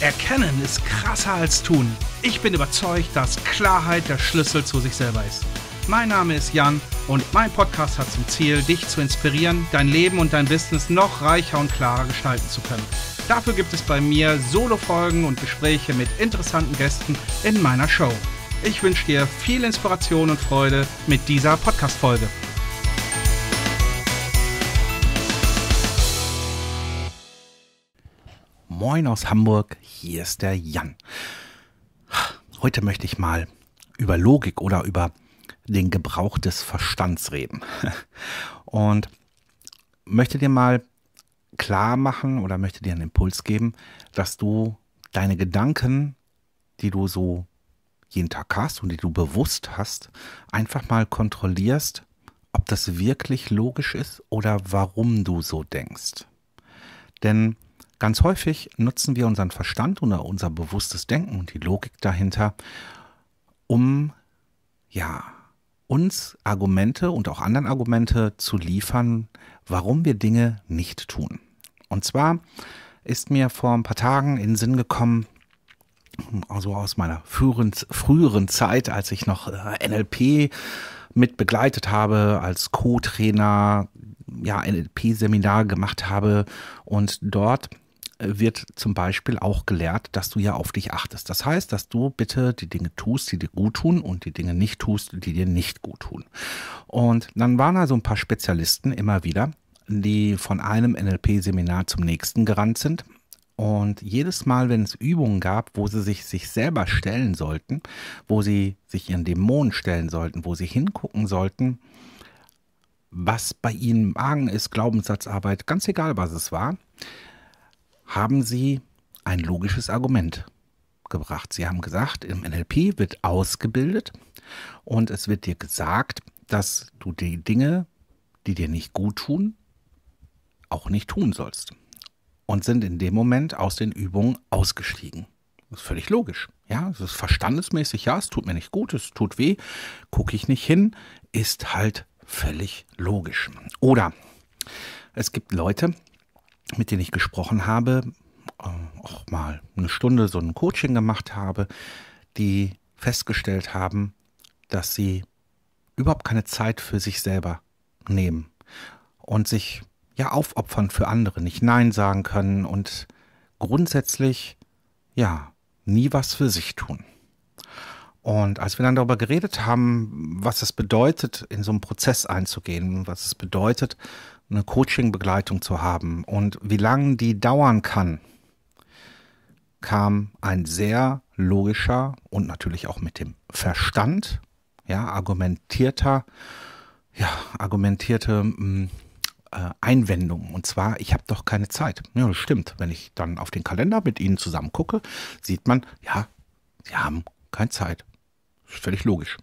Erkennen ist krasser als tun. Ich bin überzeugt, dass Klarheit der Schlüssel zu sich selber ist. Mein Name ist Jan und mein Podcast hat zum Ziel, dich zu inspirieren, dein Leben und dein Business noch reicher und klarer gestalten zu können. Dafür gibt es bei mir Solo-Folgen und Gespräche mit interessanten Gästen in meiner Show. Ich wünsche dir viel Inspiration und Freude mit dieser Podcast-Folge. Moin aus Hamburg, hier ist der Jan. Heute möchte ich mal über Logik oder über den Gebrauch des Verstands reden. Und möchte dir mal klar machen oder möchte dir einen Impuls geben, dass du deine Gedanken, die du so jeden Tag hast und die du bewusst hast, einfach mal kontrollierst, ob das wirklich logisch ist oder warum du so denkst. Denn Ganz häufig nutzen wir unseren Verstand oder unser bewusstes Denken und die Logik dahinter, um ja, uns Argumente und auch anderen Argumente zu liefern, warum wir Dinge nicht tun. Und zwar ist mir vor ein paar Tagen in den Sinn gekommen, also aus meiner früheren, früheren Zeit, als ich noch äh, NLP mit begleitet habe, als Co-Trainer, ja, NLP-Seminar gemacht habe und dort wird zum Beispiel auch gelehrt, dass du ja auf dich achtest. Das heißt, dass du bitte die Dinge tust, die dir gut tun und die Dinge nicht tust, die dir nicht gut tun. Und dann waren also ein paar Spezialisten immer wieder, die von einem NLP-Seminar zum nächsten gerannt sind. Und jedes Mal, wenn es Übungen gab, wo sie sich, sich selber stellen sollten, wo sie sich ihren Dämonen stellen sollten, wo sie hingucken sollten, was bei ihnen Magen ist, Glaubenssatzarbeit, ganz egal, was es war, haben Sie ein logisches Argument gebracht. Sie haben gesagt, im NLP wird ausgebildet und es wird dir gesagt, dass du die Dinge, die dir nicht gut tun, auch nicht tun sollst. Und sind in dem Moment aus den Übungen ausgestiegen. Das ist völlig logisch. Ja, es ist verstandesmäßig, ja, es tut mir nicht gut, es tut weh, gucke ich nicht hin, ist halt völlig logisch. Oder es gibt Leute, mit denen ich gesprochen habe, äh, auch mal eine Stunde so ein Coaching gemacht habe, die festgestellt haben, dass sie überhaupt keine Zeit für sich selber nehmen und sich ja aufopfern für andere, nicht Nein sagen können und grundsätzlich ja nie was für sich tun. Und als wir dann darüber geredet haben, was es bedeutet, in so einen Prozess einzugehen, was es bedeutet, eine Coaching-Begleitung zu haben und wie lange die dauern kann, kam ein sehr logischer und natürlich auch mit dem Verstand, ja, argumentierter, ja, argumentierte mm, äh, Einwendung. Und zwar, ich habe doch keine Zeit. Ja, das stimmt. Wenn ich dann auf den Kalender mit Ihnen zusammen gucke, sieht man, ja, Sie haben keine Zeit. Ist völlig logisch.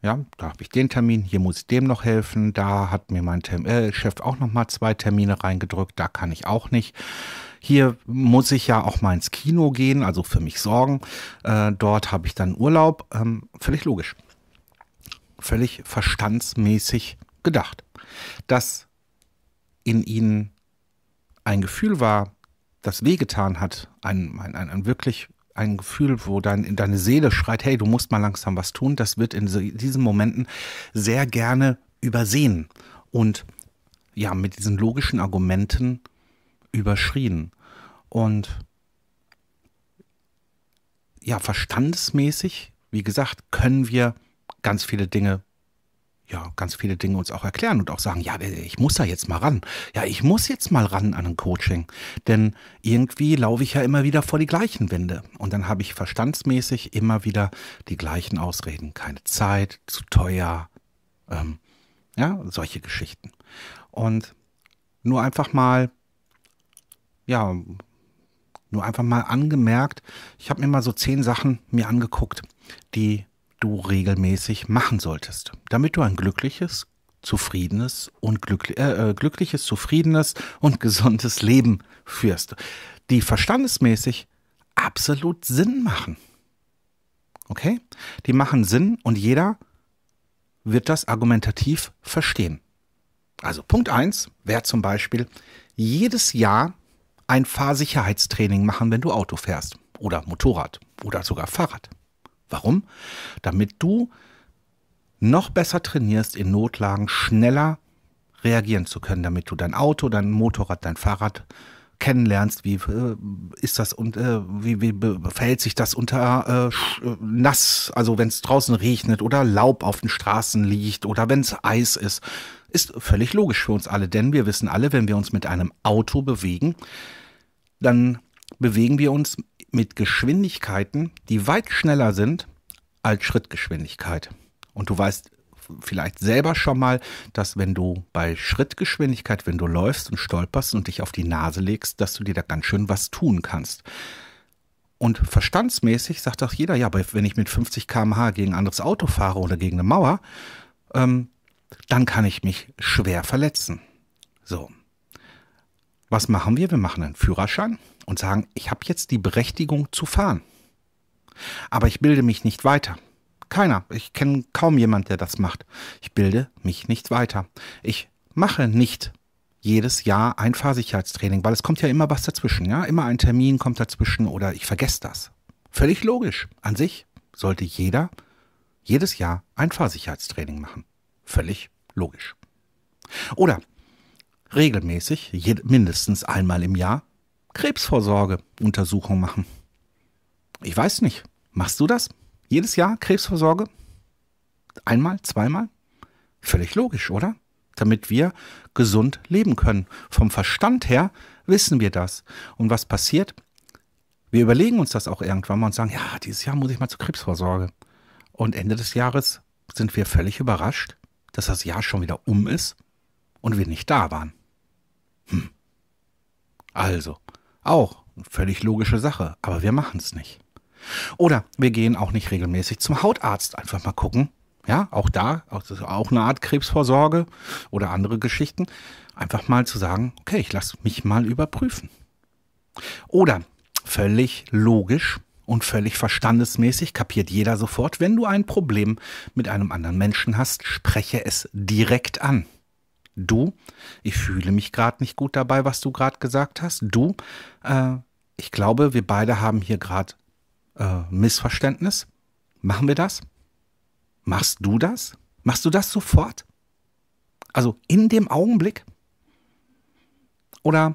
Ja, da habe ich den Termin, hier muss ich dem noch helfen, da hat mir mein Term äh, Chef auch noch mal zwei Termine reingedrückt, da kann ich auch nicht. Hier muss ich ja auch mal ins Kino gehen, also für mich sorgen. Äh, dort habe ich dann Urlaub. Ähm, völlig logisch. Völlig verstandsmäßig gedacht. Dass in ihnen ein Gefühl war, das wehgetan hat, ein, ein, ein, ein wirklich ein Gefühl, wo dein, deine Seele schreit, hey, du musst mal langsam was tun. Das wird in diesen Momenten sehr gerne übersehen und ja, mit diesen logischen Argumenten überschrien. Und ja, verstandesmäßig, wie gesagt, können wir ganz viele Dinge ja ganz viele Dinge uns auch erklären und auch sagen, ja, ich muss da jetzt mal ran. Ja, ich muss jetzt mal ran an ein Coaching, denn irgendwie laufe ich ja immer wieder vor die gleichen Wände und dann habe ich verstandsmäßig immer wieder die gleichen Ausreden, keine Zeit, zu teuer, ähm, ja, solche Geschichten. Und nur einfach mal, ja, nur einfach mal angemerkt, ich habe mir mal so zehn Sachen mir angeguckt, die du regelmäßig machen solltest, damit du ein glückliches, zufriedenes und glückli äh, äh, glückliches, zufriedenes und gesundes Leben führst, die verstandesmäßig absolut Sinn machen. Okay? Die machen Sinn und jeder wird das argumentativ verstehen. Also Punkt 1 wäre zum Beispiel jedes Jahr ein Fahrsicherheitstraining machen, wenn du Auto fährst oder Motorrad oder sogar Fahrrad. Warum? Damit du noch besser trainierst, in Notlagen schneller reagieren zu können, damit du dein Auto, dein Motorrad, dein Fahrrad kennenlernst, wie äh, ist das und äh, wie, wie verhält sich das unter äh, äh nass, also wenn es draußen regnet oder Laub auf den Straßen liegt oder wenn es Eis ist, ist völlig logisch für uns alle, denn wir wissen alle, wenn wir uns mit einem Auto bewegen, dann bewegen wir uns mit Geschwindigkeiten, die weit schneller sind als Schrittgeschwindigkeit. Und du weißt vielleicht selber schon mal, dass wenn du bei Schrittgeschwindigkeit, wenn du läufst und stolperst und dich auf die Nase legst, dass du dir da ganz schön was tun kannst. Und verstandsmäßig sagt auch jeder, ja, aber wenn ich mit 50 km/h gegen ein anderes Auto fahre oder gegen eine Mauer, ähm, dann kann ich mich schwer verletzen. So, was machen wir? Wir machen einen Führerschein und sagen, ich habe jetzt die Berechtigung zu fahren. Aber ich bilde mich nicht weiter. Keiner. Ich kenne kaum jemand, der das macht. Ich bilde mich nicht weiter. Ich mache nicht jedes Jahr ein Fahrsicherheitstraining, weil es kommt ja immer was dazwischen, ja? Immer ein Termin kommt dazwischen oder ich vergesse das. Völlig logisch. An sich sollte jeder jedes Jahr ein Fahrsicherheitstraining machen. Völlig logisch. Oder regelmäßig, mindestens einmal im Jahr, Krebsvorsorgeuntersuchung machen. Ich weiß nicht, machst du das? Jedes Jahr Krebsvorsorge? Einmal, zweimal? Völlig logisch, oder? Damit wir gesund leben können. Vom Verstand her wissen wir das. Und was passiert? Wir überlegen uns das auch irgendwann mal und sagen, ja, dieses Jahr muss ich mal zur Krebsvorsorge. Und Ende des Jahres sind wir völlig überrascht, dass das Jahr schon wieder um ist und wir nicht da waren. Hm. Also, auch völlig logische Sache, aber wir machen es nicht. Oder wir gehen auch nicht regelmäßig zum Hautarzt, einfach mal gucken. Ja, auch da, auch eine Art Krebsvorsorge oder andere Geschichten. Einfach mal zu sagen, okay, ich lasse mich mal überprüfen. Oder völlig logisch und völlig verstandesmäßig kapiert jeder sofort, wenn du ein Problem mit einem anderen Menschen hast, spreche es direkt an. Du, ich fühle mich gerade nicht gut dabei, was du gerade gesagt hast. Du, äh, ich glaube, wir beide haben hier gerade äh, Missverständnis. Machen wir das? Machst du das? Machst du das sofort? Also in dem Augenblick? Oder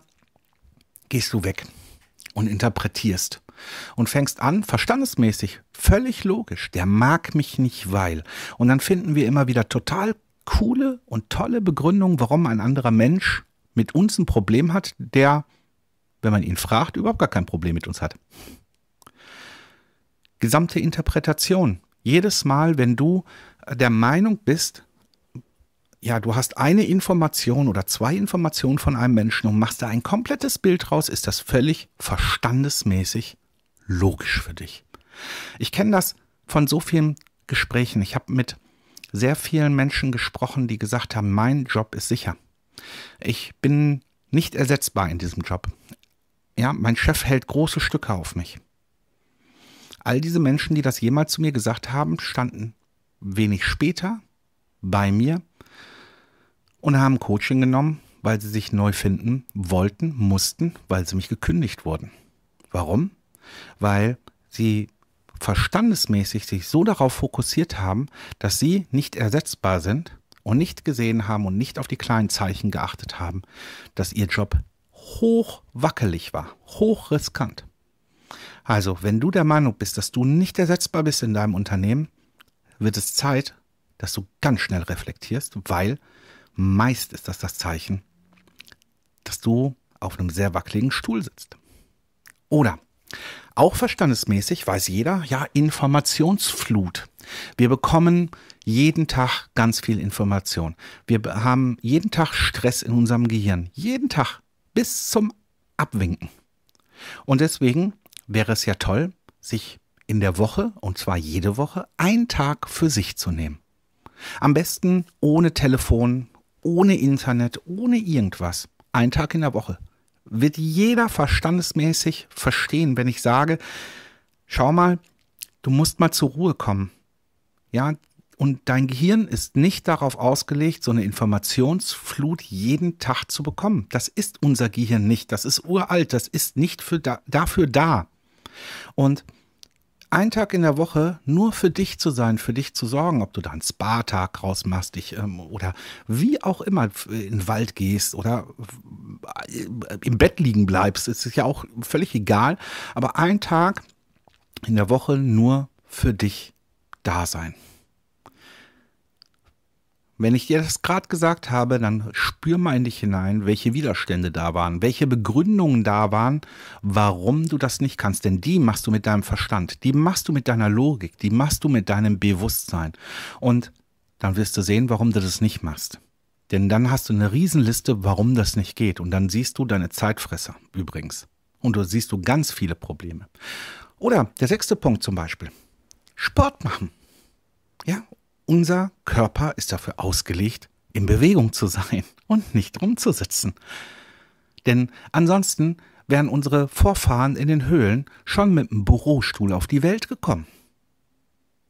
gehst du weg und interpretierst und fängst an, verstandesmäßig, völlig logisch, der mag mich nicht, weil. Und dann finden wir immer wieder total coole und tolle Begründung, warum ein anderer Mensch mit uns ein Problem hat, der, wenn man ihn fragt, überhaupt gar kein Problem mit uns hat. Gesamte Interpretation. Jedes Mal, wenn du der Meinung bist, ja, du hast eine Information oder zwei Informationen von einem Menschen und machst da ein komplettes Bild raus, ist das völlig verstandesmäßig logisch für dich. Ich kenne das von so vielen Gesprächen. Ich habe mit sehr vielen Menschen gesprochen, die gesagt haben, mein Job ist sicher. Ich bin nicht ersetzbar in diesem Job. Ja, mein Chef hält große Stücke auf mich. All diese Menschen, die das jemals zu mir gesagt haben, standen wenig später bei mir und haben Coaching genommen, weil sie sich neu finden wollten, mussten, weil sie mich gekündigt wurden. Warum? Weil sie verstandesmäßig sich so darauf fokussiert haben, dass sie nicht ersetzbar sind und nicht gesehen haben und nicht auf die kleinen Zeichen geachtet haben, dass ihr Job hoch wackelig war, hoch riskant. Also, wenn du der Meinung bist, dass du nicht ersetzbar bist in deinem Unternehmen, wird es Zeit, dass du ganz schnell reflektierst, weil meist ist das das Zeichen, dass du auf einem sehr wackeligen Stuhl sitzt. Oder auch verstandesmäßig weiß jeder, ja, Informationsflut. Wir bekommen jeden Tag ganz viel Information. Wir haben jeden Tag Stress in unserem Gehirn. Jeden Tag bis zum Abwinken. Und deswegen wäre es ja toll, sich in der Woche, und zwar jede Woche, einen Tag für sich zu nehmen. Am besten ohne Telefon, ohne Internet, ohne irgendwas. Ein Tag in der Woche wird jeder verstandesmäßig verstehen, wenn ich sage, schau mal, du musst mal zur Ruhe kommen. Ja, und dein Gehirn ist nicht darauf ausgelegt, so eine Informationsflut jeden Tag zu bekommen. Das ist unser Gehirn nicht. Das ist uralt. Das ist nicht für da, dafür da. Und einen Tag in der Woche nur für dich zu sein, für dich zu sorgen, ob du da einen Spa-Tag rausmachst, dich ähm, oder wie auch immer äh, in den Wald gehst oder äh, im Bett liegen bleibst, ist ja auch völlig egal, aber einen Tag in der Woche nur für dich da sein. Wenn ich dir das gerade gesagt habe, dann spür mal in dich hinein, welche Widerstände da waren, welche Begründungen da waren, warum du das nicht kannst. Denn die machst du mit deinem Verstand, die machst du mit deiner Logik, die machst du mit deinem Bewusstsein. Und dann wirst du sehen, warum du das nicht machst. Denn dann hast du eine Riesenliste, warum das nicht geht. Und dann siehst du deine Zeitfresser übrigens. Und du siehst du ganz viele Probleme. Oder der sechste Punkt zum Beispiel. Sport machen. Ja, unser Körper ist dafür ausgelegt, in Bewegung zu sein und nicht rumzusitzen. Denn ansonsten wären unsere Vorfahren in den Höhlen schon mit einem Bürostuhl auf die Welt gekommen.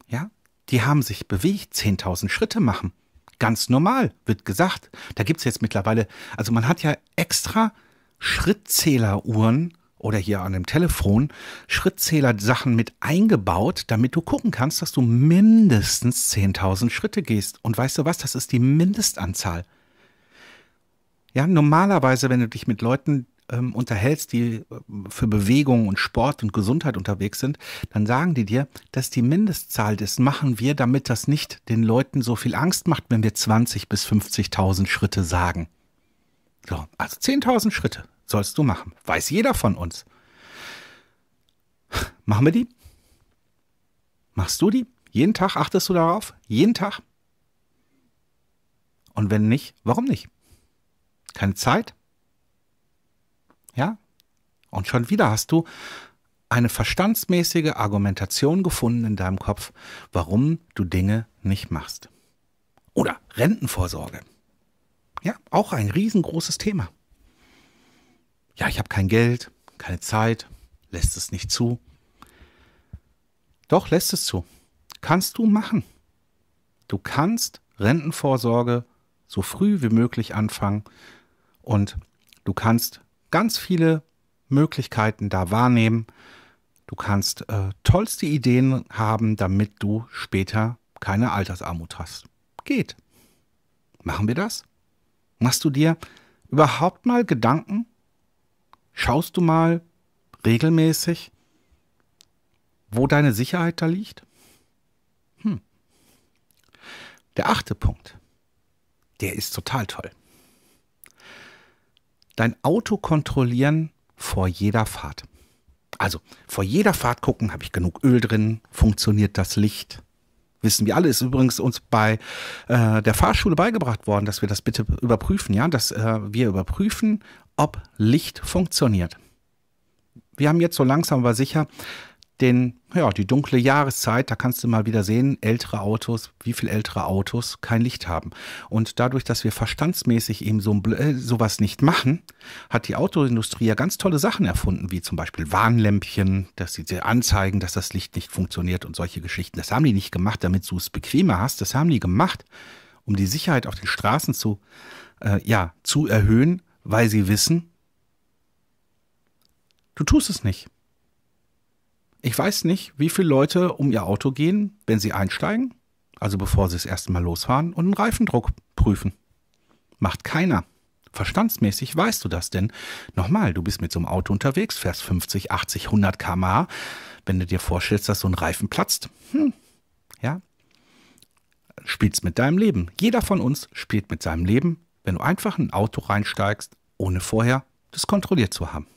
Ja, die haben sich bewegt, 10.000 Schritte machen. Ganz normal, wird gesagt. Da gibt es jetzt mittlerweile, also man hat ja extra Schrittzähleruhren oder hier an dem Telefon Schrittzähler-Sachen mit eingebaut, damit du gucken kannst, dass du mindestens 10.000 Schritte gehst. Und weißt du was, das ist die Mindestanzahl. Ja, normalerweise, wenn du dich mit Leuten ähm, unterhältst, die ähm, für Bewegung und Sport und Gesundheit unterwegs sind, dann sagen die dir, dass die Mindestzahl, das machen wir, damit das nicht den Leuten so viel Angst macht, wenn wir 20 bis 50.000 Schritte sagen. So, also 10.000 Schritte sollst du machen. Weiß jeder von uns. Machen wir die? Machst du die? Jeden Tag achtest du darauf? Jeden Tag? Und wenn nicht, warum nicht? Keine Zeit? Ja? Und schon wieder hast du eine verstandsmäßige Argumentation gefunden in deinem Kopf, warum du Dinge nicht machst. Oder Rentenvorsorge. Ja, auch ein riesengroßes Thema ja, ich habe kein Geld, keine Zeit, lässt es nicht zu. Doch, lässt es zu. Kannst du machen. Du kannst Rentenvorsorge so früh wie möglich anfangen und du kannst ganz viele Möglichkeiten da wahrnehmen. Du kannst äh, tollste Ideen haben, damit du später keine Altersarmut hast. Geht. Machen wir das? Machst du dir überhaupt mal Gedanken Schaust du mal regelmäßig, wo deine Sicherheit da liegt? Hm. Der achte Punkt, der ist total toll. Dein Auto kontrollieren vor jeder Fahrt. Also vor jeder Fahrt gucken, habe ich genug Öl drin, funktioniert das Licht, wissen wir alle, ist übrigens uns bei äh, der Fahrschule beigebracht worden, dass wir das bitte überprüfen, ja, dass äh, wir überprüfen, ob Licht funktioniert. Wir haben jetzt so langsam aber sicher den, ja, die dunkle Jahreszeit, da kannst du mal wieder sehen, ältere Autos, wie viel ältere Autos kein Licht haben. Und dadurch, dass wir verstandsmäßig eben so, äh, sowas nicht machen, hat die Autoindustrie ja ganz tolle Sachen erfunden, wie zum Beispiel Warnlämpchen, dass sie dir anzeigen, dass das Licht nicht funktioniert und solche Geschichten. Das haben die nicht gemacht, damit du es bequemer hast. Das haben die gemacht, um die Sicherheit auf den Straßen zu, äh, ja, zu erhöhen, weil sie wissen, du tust es nicht. Ich weiß nicht, wie viele Leute um ihr Auto gehen, wenn sie einsteigen, also bevor sie das erste Mal losfahren und einen Reifendruck prüfen. Macht keiner. Verstandsmäßig weißt du das, denn nochmal, du bist mit so einem Auto unterwegs, fährst 50, 80, 100 km/h. Wenn du dir vorstellst, dass so ein Reifen platzt, hm, ja, spielst mit deinem Leben. Jeder von uns spielt mit seinem Leben, wenn du einfach in ein Auto reinsteigst, ohne vorher das kontrolliert zu haben.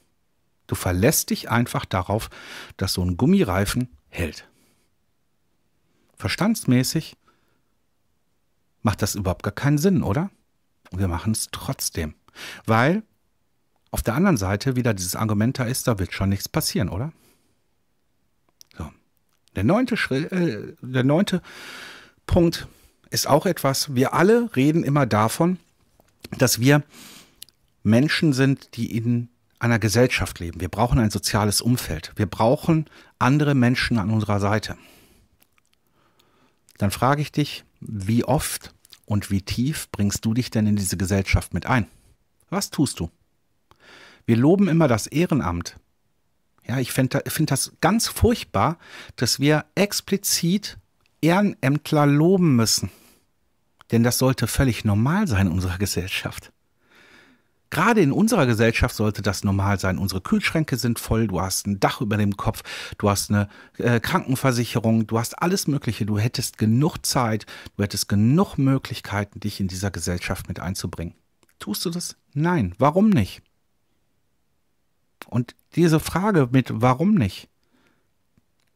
Du verlässt dich einfach darauf, dass so ein Gummireifen hält. Verstandsmäßig macht das überhaupt gar keinen Sinn, oder? Und wir machen es trotzdem. Weil auf der anderen Seite wieder dieses Argument da ist, da wird schon nichts passieren, oder? So. Der neunte, Schritt, äh, der neunte Punkt ist auch etwas, wir alle reden immer davon, dass wir Menschen sind, die in einer Gesellschaft leben. Wir brauchen ein soziales Umfeld. Wir brauchen andere Menschen an unserer Seite. Dann frage ich dich, wie oft und wie tief bringst du dich denn in diese Gesellschaft mit ein? Was tust du? Wir loben immer das Ehrenamt. Ja, ich finde find das ganz furchtbar, dass wir explizit Ehrenämtler loben müssen. Denn das sollte völlig normal sein in unserer Gesellschaft. Gerade in unserer Gesellschaft sollte das normal sein. Unsere Kühlschränke sind voll, du hast ein Dach über dem Kopf, du hast eine äh, Krankenversicherung, du hast alles Mögliche. Du hättest genug Zeit, du hättest genug Möglichkeiten, dich in dieser Gesellschaft mit einzubringen. Tust du das? Nein. Warum nicht? Und diese Frage mit warum nicht?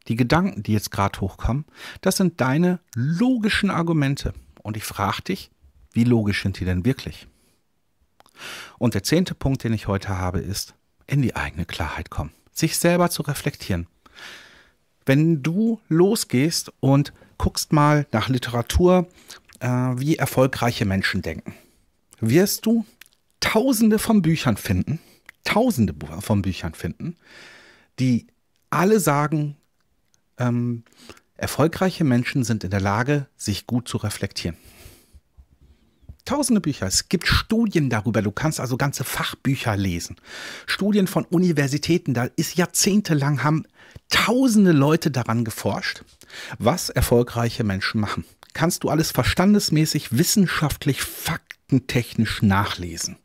Die Gedanken, die jetzt gerade hochkommen, das sind deine logischen Argumente. Und ich frage dich, wie logisch sind die denn wirklich? Und der zehnte Punkt, den ich heute habe, ist, in die eigene Klarheit kommen, sich selber zu reflektieren. Wenn du losgehst und guckst mal nach Literatur, äh, wie erfolgreiche Menschen denken, wirst du Tausende von Büchern finden, Tausende von Büchern finden, die alle sagen, ähm, erfolgreiche Menschen sind in der Lage, sich gut zu reflektieren tausende Bücher. Es gibt Studien darüber. Du kannst also ganze Fachbücher lesen. Studien von Universitäten. Da ist jahrzehntelang haben tausende Leute daran geforscht, was erfolgreiche Menschen machen. Kannst du alles verstandesmäßig, wissenschaftlich, faktentechnisch nachlesen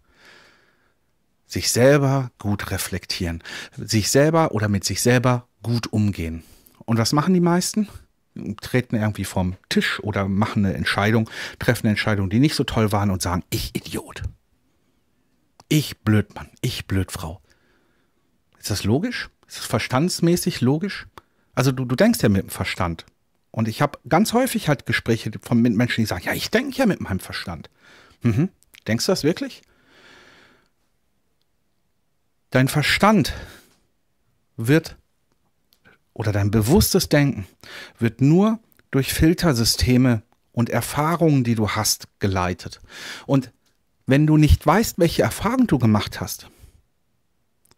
sich selber gut reflektieren, sich selber oder mit sich selber gut umgehen. Und was machen die meisten? treten irgendwie vom Tisch oder machen eine Entscheidung, treffen Entscheidungen, die nicht so toll waren und sagen, ich Idiot. Ich blöd Mann, ich blöd Frau. Ist das logisch? Ist das verstandsmäßig logisch? Also du, du denkst ja mit dem Verstand. Und ich habe ganz häufig halt Gespräche von mit Menschen, die sagen, ja, ich denke ja mit meinem Verstand. Mhm. Denkst du das wirklich? Dein Verstand wird oder dein bewusstes Denken wird nur durch Filtersysteme und Erfahrungen, die du hast, geleitet. Und wenn du nicht weißt, welche Erfahrungen du gemacht hast,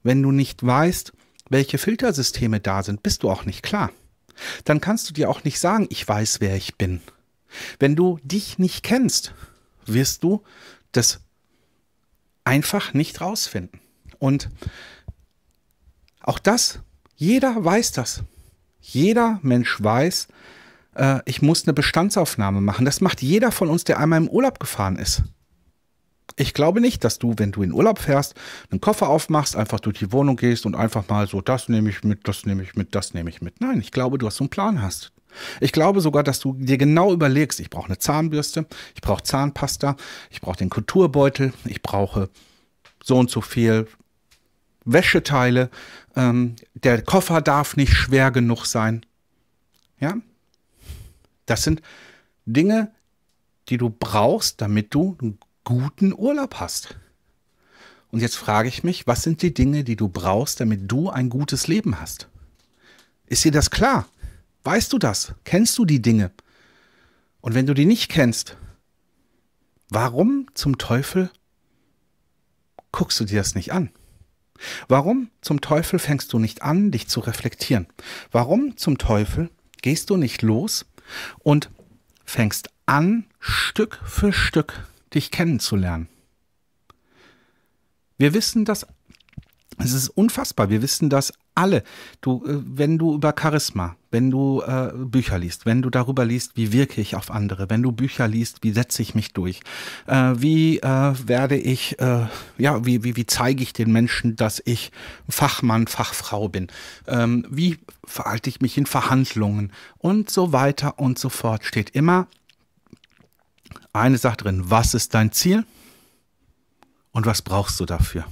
wenn du nicht weißt, welche Filtersysteme da sind, bist du auch nicht klar. Dann kannst du dir auch nicht sagen, ich weiß, wer ich bin. Wenn du dich nicht kennst, wirst du das einfach nicht rausfinden. Und auch das jeder weiß das. Jeder Mensch weiß, äh, ich muss eine Bestandsaufnahme machen. Das macht jeder von uns, der einmal im Urlaub gefahren ist. Ich glaube nicht, dass du, wenn du in Urlaub fährst, einen Koffer aufmachst, einfach durch die Wohnung gehst und einfach mal so, das nehme ich mit, das nehme ich mit, das nehme ich mit. Nein, ich glaube, du hast so einen Plan hast. Ich glaube sogar, dass du dir genau überlegst, ich brauche eine Zahnbürste, ich brauche Zahnpasta, ich brauche den Kulturbeutel, ich brauche so und so viel Wäscheteile, ähm, der Koffer darf nicht schwer genug sein. Ja? Das sind Dinge, die du brauchst, damit du einen guten Urlaub hast. Und jetzt frage ich mich, was sind die Dinge, die du brauchst, damit du ein gutes Leben hast? Ist dir das klar? Weißt du das? Kennst du die Dinge? Und wenn du die nicht kennst, warum zum Teufel guckst du dir das nicht an? Warum zum Teufel fängst du nicht an, dich zu reflektieren? Warum zum Teufel gehst du nicht los und fängst an, Stück für Stück dich kennenzulernen? Wir wissen das, es ist unfassbar, wir wissen das alle. Du, äh, wenn du über Charisma, wenn du äh, Bücher liest, wenn du darüber liest, wie wirke ich auf andere, wenn du Bücher liest, wie setze ich mich durch, äh, wie äh, werde ich, äh, ja, wie, wie, wie zeige ich den Menschen, dass ich Fachmann, Fachfrau bin, ähm, wie verhalte ich mich in Verhandlungen und so weiter und so fort. Steht immer eine Sache drin, was ist dein Ziel und was brauchst du dafür?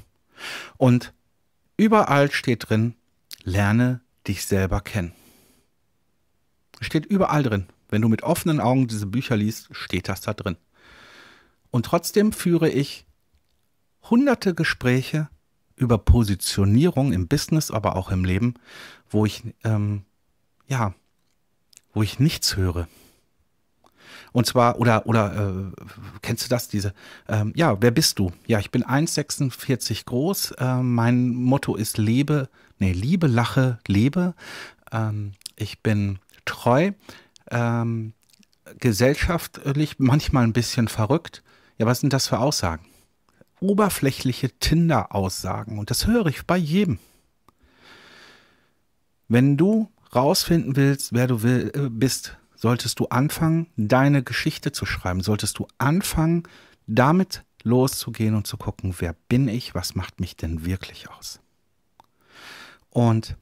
Und überall steht drin, lerne dich selber kennen. Steht überall drin. Wenn du mit offenen Augen diese Bücher liest, steht das da drin. Und trotzdem führe ich hunderte Gespräche über Positionierung im Business, aber auch im Leben, wo ich, ähm, ja, wo ich nichts höre. Und zwar, oder, oder äh, kennst du das, diese, ähm, ja, wer bist du? Ja, ich bin 1,46 groß, äh, mein Motto ist lebe nee, liebe, lache, lebe. Ähm, ich bin treu, ähm, gesellschaftlich manchmal ein bisschen verrückt. Ja, was sind das für Aussagen? Oberflächliche Tinder-Aussagen. Und das höre ich bei jedem. Wenn du rausfinden willst, wer du will, äh, bist, solltest du anfangen, deine Geschichte zu schreiben. Solltest du anfangen, damit loszugehen und zu gucken, wer bin ich, was macht mich denn wirklich aus. Und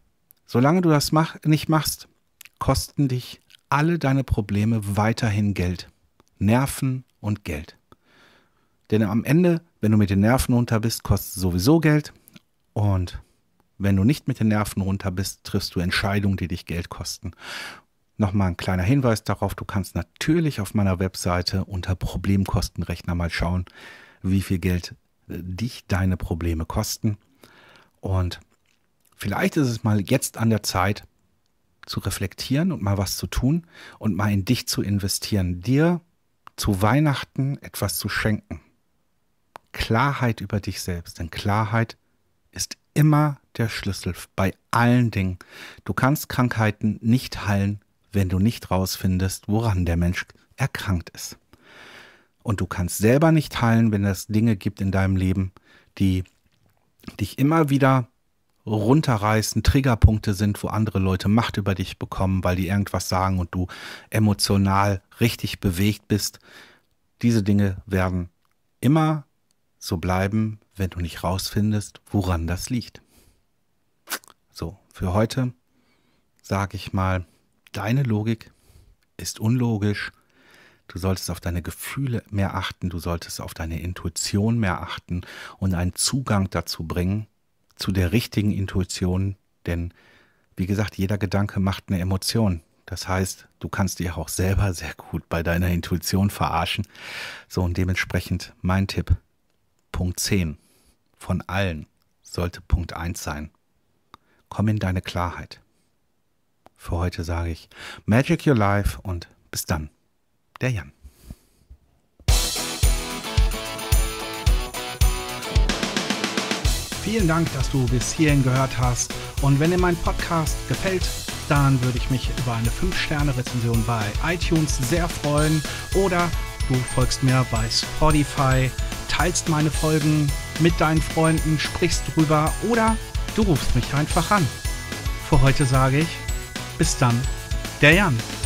solange du das mach, nicht machst, kosten dich alle deine Probleme weiterhin Geld. Nerven und Geld. Denn am Ende, wenn du mit den Nerven runter bist, kostet sowieso Geld. Und wenn du nicht mit den Nerven runter bist, triffst du Entscheidungen, die dich Geld kosten. Nochmal ein kleiner Hinweis darauf, du kannst natürlich auf meiner Webseite unter Problemkostenrechner mal schauen, wie viel Geld äh, dich deine Probleme kosten. Und Vielleicht ist es mal jetzt an der Zeit, zu reflektieren und mal was zu tun und mal in dich zu investieren, dir zu Weihnachten etwas zu schenken. Klarheit über dich selbst, denn Klarheit ist immer der Schlüssel bei allen Dingen. Du kannst Krankheiten nicht heilen, wenn du nicht rausfindest, woran der Mensch erkrankt ist. Und du kannst selber nicht heilen, wenn es Dinge gibt in deinem Leben, die dich immer wieder runterreißen, Triggerpunkte sind, wo andere Leute Macht über dich bekommen, weil die irgendwas sagen und du emotional richtig bewegt bist. Diese Dinge werden immer so bleiben, wenn du nicht rausfindest, woran das liegt. So, für heute sage ich mal, deine Logik ist unlogisch. Du solltest auf deine Gefühle mehr achten, du solltest auf deine Intuition mehr achten und einen Zugang dazu bringen, zu der richtigen Intuition, denn wie gesagt, jeder Gedanke macht eine Emotion. Das heißt, du kannst dich auch selber sehr gut bei deiner Intuition verarschen. So und dementsprechend mein Tipp. Punkt 10 von allen sollte Punkt 1 sein. Komm in deine Klarheit. Für heute sage ich Magic Your Life und bis dann. Der Jan. Vielen Dank, dass du bis hierhin gehört hast. Und wenn dir mein Podcast gefällt, dann würde ich mich über eine 5-Sterne-Rezension bei iTunes sehr freuen. Oder du folgst mir bei Spotify, teilst meine Folgen mit deinen Freunden, sprichst drüber oder du rufst mich einfach an. Für heute sage ich, bis dann, der Jan.